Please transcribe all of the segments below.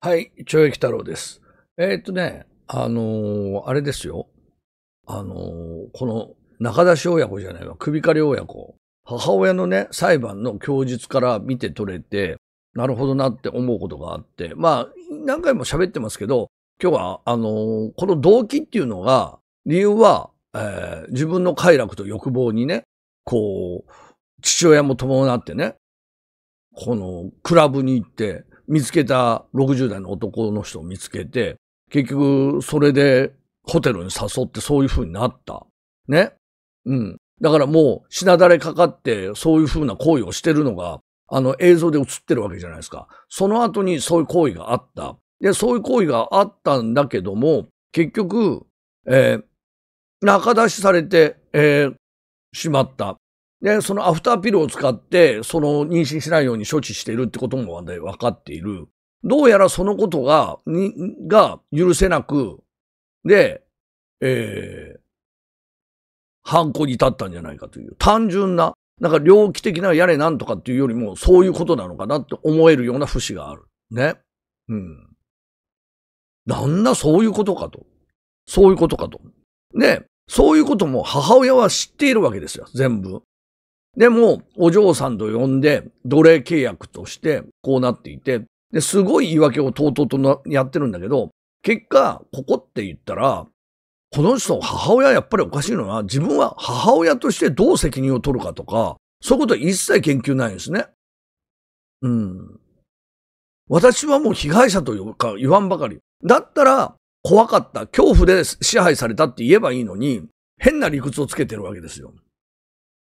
はい、懲役太郎です。えー、っとね、あのー、あれですよ。あのー、この中出し親子じゃないわ、首狩り親子。母親のね、裁判の供述から見て取れて、なるほどなって思うことがあって、まあ、何回も喋ってますけど、今日は、あのー、この動機っていうのが、理由は、えー、自分の快楽と欲望にね、こう、父親も伴ってね、この、クラブに行って、見つけた60代の男の人を見つけて、結局それでホテルに誘ってそういう風になった。ね。うん。だからもう、しなだれかかって、そういう風な行為をしてるのが、あの映像で映ってるわけじゃないですか。その後にそういう行為があった。で、そういう行為があったんだけども、結局、えー、中出しされて、えー、しまった。で、そのアフターピルを使って、その妊娠しないように処置しているってことも分かっている。どうやらそのことが、に、が許せなく、で、えー、犯行に至ったんじゃないかという、単純な、なんか猟奇的なやれなんとかっていうよりも、そういうことなのかなって思えるような節がある。ね。うん。なんだ、そういうことかと。そういうことかと。ね。そういうことも母親は知っているわけですよ、全部。でも、お嬢さんと呼んで、奴隷契約としてこうなっていて、で、すごい言い訳をとうとうとやってるんだけど、結果、ここって言ったら、この人、母親やっぱりおかしいのは、自分は母親としてどう責任を取るかとか、そういうことは一切研究ないんですね。うん。私はもう被害者というか言わんばかり。だったら、怖かった、恐怖で支配されたって言えばいいのに、変な理屈をつけてるわけですよ。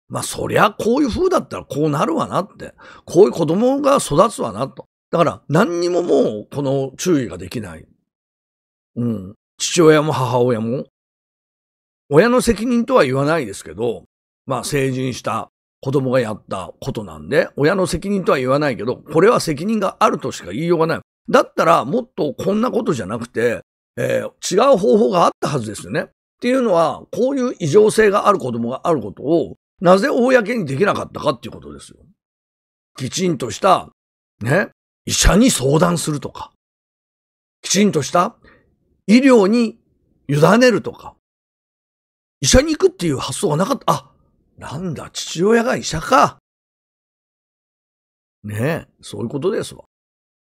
まあそりゃこういう風だったらこうなるわなって。こういう子供が育つわなと。だから何にももうこの注意ができない。うん。父親も母親も。親の責任とは言わないですけど、まあ成人した子供がやったことなんで、親の責任とは言わないけど、これは責任があるとしか言いようがない。だったらもっとこんなことじゃなくて、えー、違う方法があったはずですよね。っていうのは、こういう異常性がある子供があることをなぜ公にできなかったかっていうことですよ。きちんとした、ね、医者に相談するとか、きちんとした医療に委ねるとか、医者に行くっていう発想がなかった。あ、なんだ、父親が医者か。ねえ、そういうことですわ。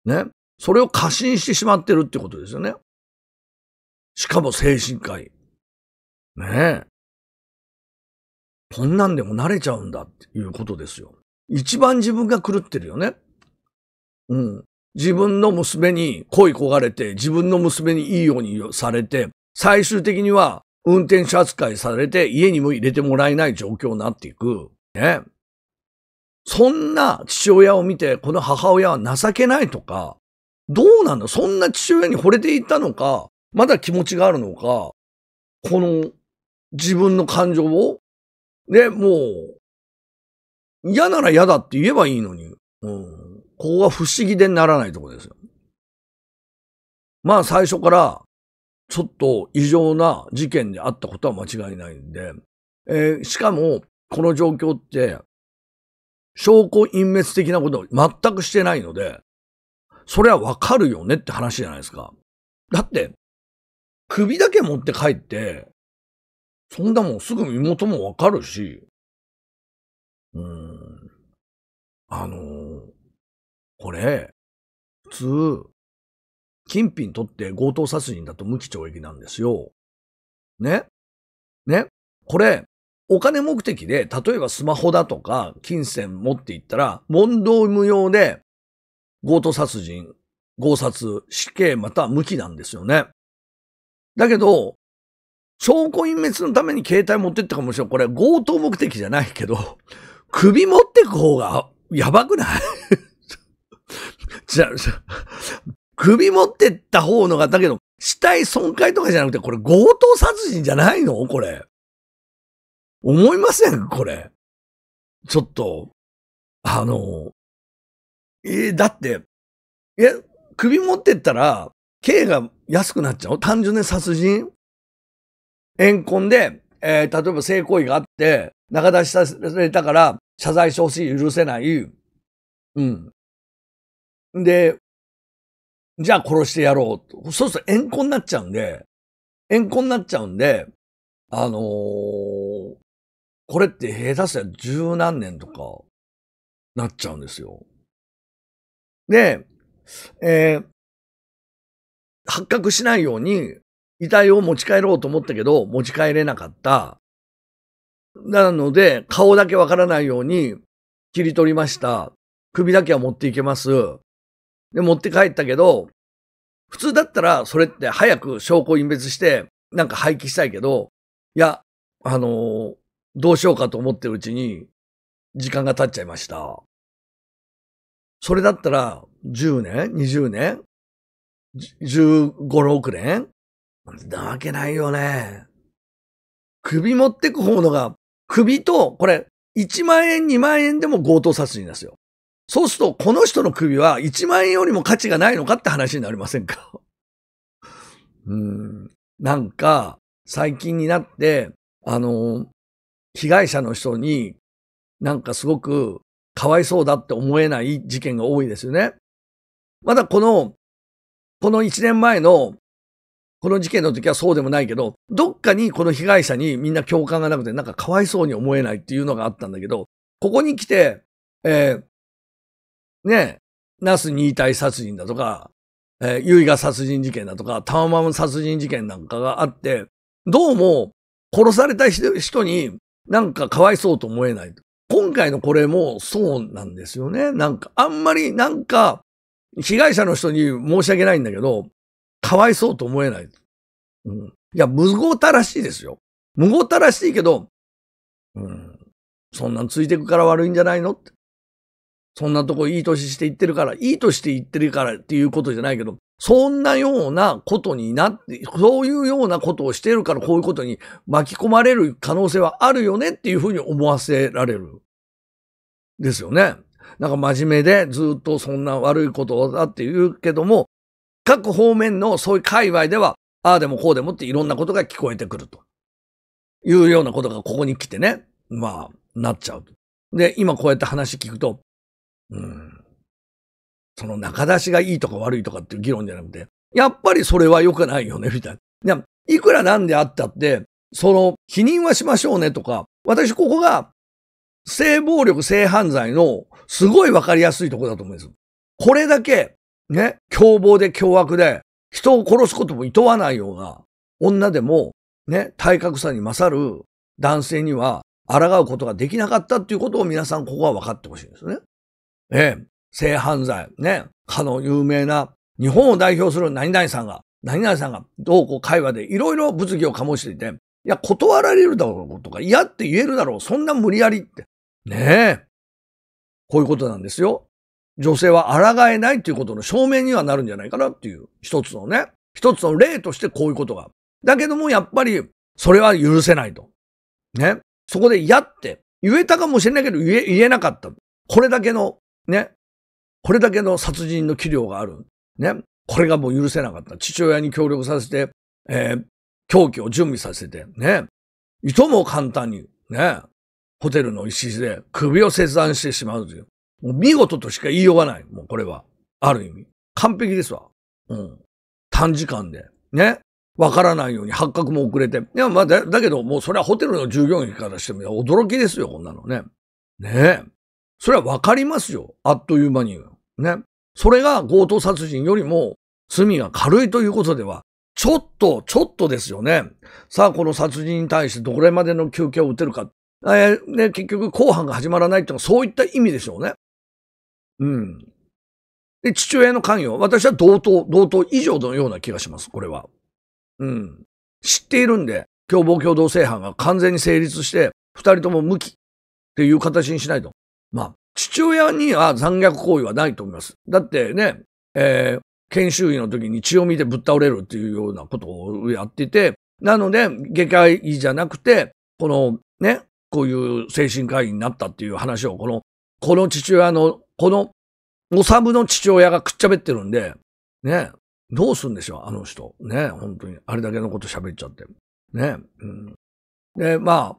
ね。それを過信してしまってるってことですよね。しかも精神科医。ねえ。こんなんでも慣れちゃうんだっていうことですよ。一番自分が狂ってるよね。うん。自分の娘に恋焦がれて、自分の娘にいいようにされて、最終的には運転手扱いされて、家にも入れてもらえない状況になっていく。ね。そんな父親を見て、この母親は情けないとか、どうなのそんな父親に惚れていったのか、まだ気持ちがあるのか、この自分の感情をで、もう、嫌なら嫌だって言えばいいのに、うん、ここは不思議でならないとこですよ。まあ最初から、ちょっと異常な事件であったことは間違いないんで、えー、しかも、この状況って、証拠隠滅的なことを全くしてないので、それはわかるよねって話じゃないですか。だって、首だけ持って帰って、そんなもんすぐ身元もわかるし、うん。あのー、これ、普通、金品取って強盗殺人だと無期懲役なんですよ。ねねこれ、お金目的で、例えばスマホだとか、金銭持っていったら、問答無用で、強盗殺人、強殺、死刑、また無期なんですよね。だけど、証拠隠滅のために携帯持ってったかもしれない。これ強盗目的じゃないけど、首持ってく方がやばくない じゃ、首持ってった方のが、だけど、死体損壊とかじゃなくて、これ強盗殺人じゃないのこれ。思いませんこれ。ちょっと、あの、えー、だって、いや、首持ってったら、刑が安くなっちゃう単純で殺人怨恨で、えー、例えば性行為があって、仲出しされたから、謝罪してほしい、許せない。うん。で、じゃあ殺してやろうと。そうすると怨恨になっちゃうんで、怨恨になっちゃうんで、あのー、これって下手すら十何年とか、なっちゃうんですよ。で、えー、発覚しないように、遺体を持ち帰ろうと思ったけど、持ち帰れなかった。なので、顔だけわからないように切り取りました。首だけは持っていけます。で、持って帰ったけど、普通だったらそれって早く証拠隠別して、なんか廃棄したいけど、いや、あのー、どうしようかと思ってるうちに、時間が経っちゃいました。それだったら、10年 ?20 年 ?15、6年なわけないよね。首持ってく方のが、首と、これ、1万円、2万円でも強盗殺人ですよ。そうすると、この人の首は1万円よりも価値がないのかって話になりませんかうん。なんか、最近になって、あの、被害者の人になんかすごくかわいそうだって思えない事件が多いですよね。まだこの、この1年前のこの事件の時はそうでもないけど、どっかにこの被害者にみんな共感がなくて、なんかかわいそうに思えないっていうのがあったんだけど、ここに来て、えー、ね、ナス2体殺人だとか、えー、ユイガ殺人事件だとか、タワマム殺人事件なんかがあって、どうも殺された人になんかかわいそうと思えない。今回のこれもそうなんですよね。なんか、あんまりなんか、被害者の人に申し訳ないんだけど、かわいそうと思えない。うん、いや、無ごたらしいですよ。無ごたらしいけど、うん、そんなんついてくから悪いんじゃないのって。そんなとこいい年していってるから、いい年していってるからっていうことじゃないけど、そんなようなことになって、そういうようなことをしてるからこういうことに巻き込まれる可能性はあるよねっていうふうに思わせられる。ですよね。なんか真面目でずっとそんな悪いことだって言うけども、各方面のそういう界隈では、ああでもこうでもっていろんなことが聞こえてくると。いうようなことがここに来てね、まあ、なっちゃう。で、今こうやって話聞くと、うん、その中出しがいいとか悪いとかっていう議論じゃなくて、やっぱりそれは良くないよね、みたいな。いくらなんであったって、その、否認はしましょうねとか、私ここが、性暴力、性犯罪の、すごいわかりやすいとこだと思うんです。これだけ、ね、凶暴で凶悪で、人を殺すことも厭わないような女でも、ね、体格差に勝る男性には抗うことができなかったっていうことを皆さんここは分かってほしいですね。ええ、性犯罪、ね、かの有名な日本を代表する何々さんが、何々さんがどうこう会話でいろいろ物議を醸していて、いや、断られるだろうとか、嫌って言えるだろう、そんな無理やりって。ねえ。こういうことなんですよ。女性は抗えないっていうことの証明にはなるんじゃないかなっていう一つのね、一つの例としてこういうことが。だけどもやっぱりそれは許せないと。ね。そこでやって言えたかもしれないけど言え、言えなかった。これだけのね、これだけの殺人の器量がある。ね。これがもう許せなかった。父親に協力させて、えー、狂気を準備させて、ね。いとも簡単に、ね。ホテルの石で首を切断してしまうという。もう見事としか言いようがない。もうこれは。ある意味。完璧ですわ。うん。短時間で。ね。わからないように発覚も遅れて。いや、まあだ、だけど、もうそれはホテルの従業員からしても、驚きですよ、こんなのね。ねえ。それはわかりますよ。あっという間に。ね。それが強盗殺人よりも罪が軽いということでは、ちょっと、ちょっとですよね。さあ、この殺人に対してどれまでの休憩を打てるか。えー、ね、結局、後半が始まらないっていうのはそういった意味でしょうね。うん。で、父親の関与、私は同等、同等以上のような気がします、これは。うん。知っているんで、共謀共同正犯が完全に成立して、二人とも無期っていう形にしないと。まあ、父親には残虐行為はないと思います。だってね、えー、研修医の時に血を見てぶっ倒れるっていうようなことをやってて、なので、外科医じゃなくて、このね、こういう精神科医になったっていう話を、この、この父親のこの、おさむの父親がくっちゃべってるんで、ね、どうすんでしょう、あの人。ね、本当に。あれだけのこと喋っちゃって。ね、うん。で、まあ、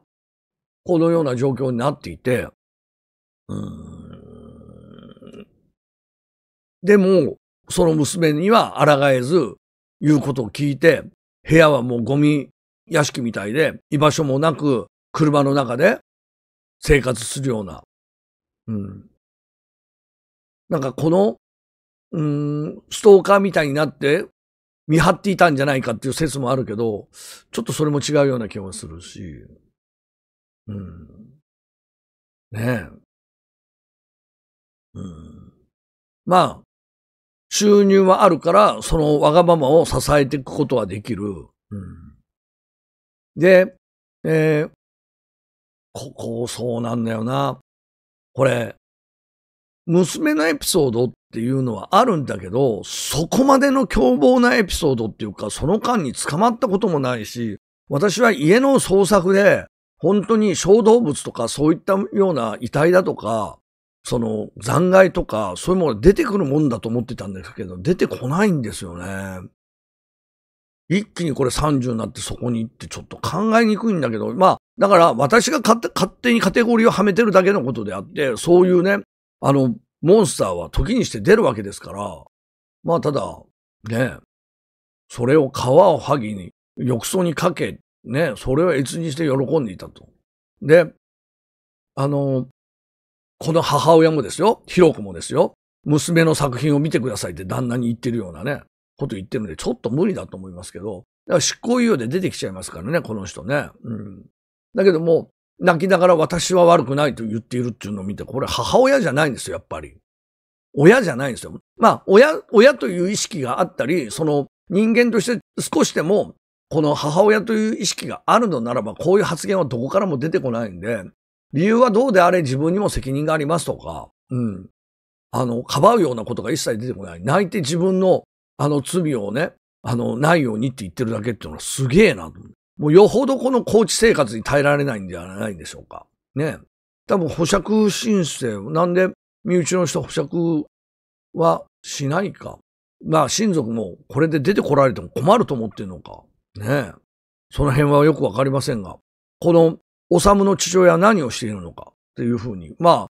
このような状況になっていて、うん。でも、その娘には抗えず、言うことを聞いて、部屋はもうゴミ屋敷みたいで、居場所もなく、車の中で生活するような、うん、なんかこの、うん、ストーカーみたいになって、見張っていたんじゃないかっていう説もあるけど、ちょっとそれも違うような気もするし、うん。ねえ。うん。まあ、収入はあるから、そのわがままを支えていくことはできる。うん、で、えー、ここそうなんだよな。これ、娘のエピソードっていうのはあるんだけど、そこまでの凶暴なエピソードっていうか、その間に捕まったこともないし、私は家の捜索で、本当に小動物とかそういったような遺体だとか、その残骸とか、そういうもの出てくるもんだと思ってたんですけど、出てこないんですよね。一気にこれ30になってそこに行ってちょっと考えにくいんだけど、まあ、だから私が勝手にカテゴリーをはめてるだけのことであって、そういうね、あの、モンスターは時にして出るわけですから、まあただ、ね、それを皮を剥ぎに、浴槽にかけ、ね、それを越にして喜んでいたと。で、あの、この母親もですよ、ヒロコもですよ、娘の作品を見てくださいって旦那に言ってるようなね、こと言ってるんで、ちょっと無理だと思いますけど、だから執行猶予で出てきちゃいますからね、この人ね。うん。だけども、泣きながら私は悪くないと言っているっていうのを見て、これ母親じゃないんですよ、やっぱり。親じゃないんですよ。まあ、親、親という意識があったり、その人間として少しでも、この母親という意識があるのならば、こういう発言はどこからも出てこないんで、理由はどうであれ自分にも責任がありますとか、うん。あの、かばうようなことが一切出てこない。泣いて自分の、あの罪をね、あの、ないようにって言ってるだけっていうのはすげえなと思う。もうよほどこの高知生活に耐えられないんではないんでしょうか。ね。多分保釈申請、なんで身内の人保釈はしないか。まあ親族もこれで出てこられても困ると思ってるのか。ねえ。その辺はよくわかりませんが、このおさむの父親は何をしているのかっていうふうに、まあ、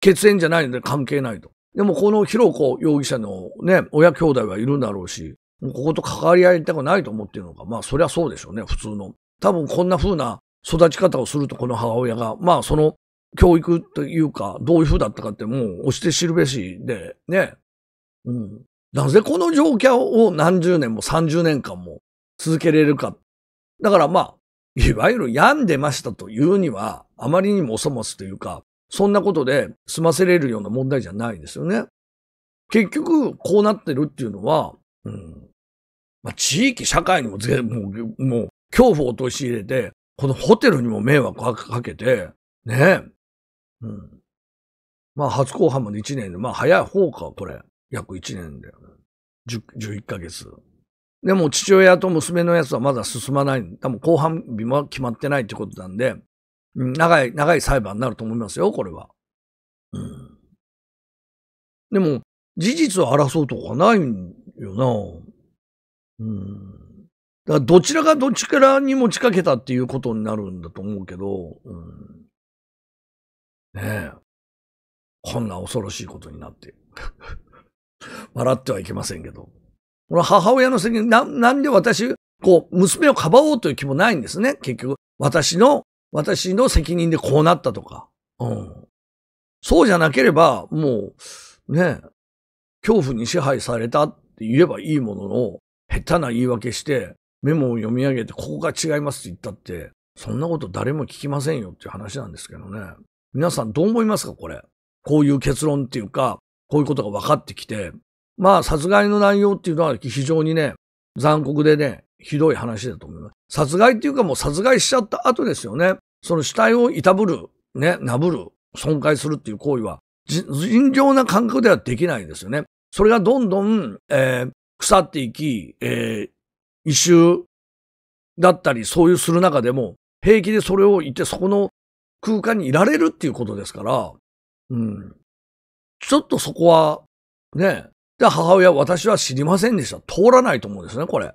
血縁じゃないので関係ないと。でもこのひろこ容疑者のね、親兄弟はいるんだろうし、ここと関わり合いたくないと思っているのか。まあ、そりゃそうでしょうね、普通の。多分こんな風な育ち方をすると、この母親が、まあ、その教育というか、どういう風だったかってもう、押して知るべしで、ね。うん。なぜこの状況を何十年も30年間も続けれるか。だからまあ、いわゆる病んでましたというには、あまりにもおますというか、そんなことで済ませれるような問題じゃないですよね。結局、こうなってるっていうのは、うん、まあ、地域、社会にもぜ、もう、もう、恐怖を入れて、このホテルにも迷惑かけて、ねえ。うん。まあ、初公判まで1年で、まあ、早い方か、これ。約1年だよ、11ヶ月。でも、父親と娘のやつはまだ進まない。多分、公判日も決まってないってことなんで、うん、長い、長い裁判になると思いますよ、これは。うん。でも、事実を争うとかないんよな。うん。だからどちらがどっちからに持ちかけたっていうことになるんだと思うけど、うん。ねえ。こんな恐ろしいことになって。笑ってはいけませんけど。この母親の責任、な、なんで私、こう、娘をかばおうという気もないんですね。結局、私の、私の責任でこうなったとか。うん。そうじゃなければ、もう、ね、恐怖に支配されたって言えばいいものの、下手な言い訳して、メモを読み上げて、ここが違いますって言ったって、そんなこと誰も聞きませんよっていう話なんですけどね。皆さんどう思いますかこれ。こういう結論っていうか、こういうことが分かってきて、まあ殺害の内容っていうのは非常にね、残酷でね、ひどい話だと思います。殺害っていうかもう殺害しちゃった後ですよね。その死体をいたぶる、ね、なぶる、損壊するっていう行為は、尋常な感覚ではできないですよね。それがどんどん、えー、腐っていき、えー、異臭だったり、そういうする中でも、平気でそれを言って、そこの空間にいられるっていうことですから、うん。ちょっとそこは、ね。で、母親、私は知りませんでした。通らないと思うんですね、これ。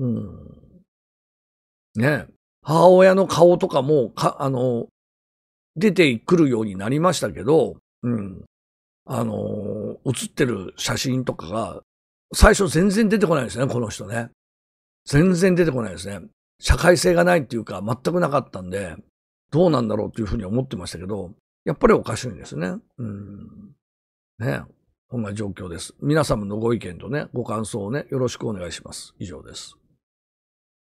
うん。ね。母親の顔とかも、か、あの、出てくるようになりましたけど、うん。あの、写ってる写真とかが、最初全然出てこないですね、この人ね。全然出てこないですね。社会性がないっていうか、全くなかったんで、どうなんだろうというふうに思ってましたけど、やっぱりおかしいんですね。うん。ね。こんな状況です。皆様のご意見とね、ご感想をね、よろしくお願いします。以上です。